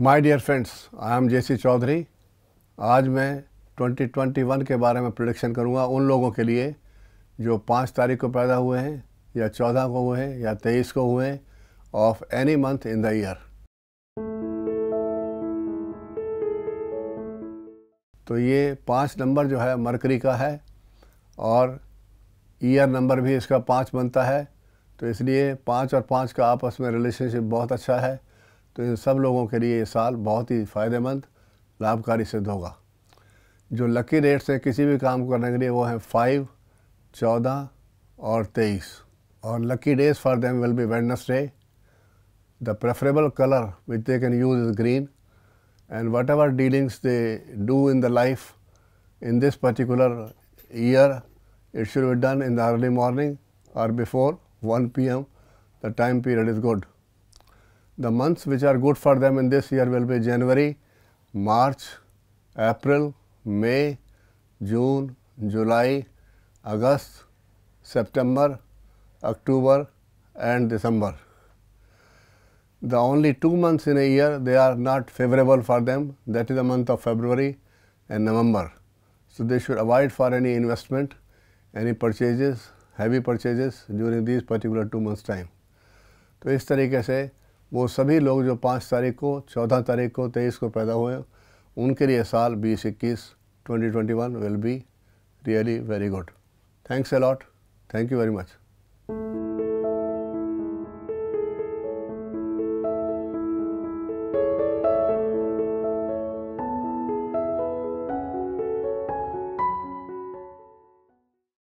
My dear friends I am JC Chaudhary आज मैं 2021 के बारे में प्रोडिक्शन करूंगा उन लोगों के लिए जो पाँच तारीख को पैदा हुए हैं या चौदह को हुए हैं या तेईस को हुए हैं of any month in the year तो ये पाँच नंबर जो है मरकरी का है और ईयर नंबर भी इसका पाँच बनता है तो इसलिए पाँच और पाँच का आपस में रिलेशनशिप बहुत अच्छा है तो इन सब लोगों के लिए ये साल बहुत ही फ़ायदेमंद लाभकारी सिद्ध होगा जो लकी रेट्स से किसी भी काम करने के लिए वो हैं फाइव चौदह और तेईस और lucky days for them will be Wednesday the preferable colour which they can use is green and whatever dealings they do in the life in this particular year it should be done in the early morning और before one P M the time period is good The months which are good for them in this year will be January, March, April, May, June, July, August, September, October and December. The only two months in a year they are not favorable for them that is the month of February and November. So, they should avoid for any investment, any purchases, heavy purchases during these particular two months time. So इस तरीके वो सभी लोग जो पाँच तारीख को चौदह तारीख को तेईस को पैदा हुए उनके लिए साल बीस इक्कीस twenty twenty one will be really very good thanks a lot thank you very much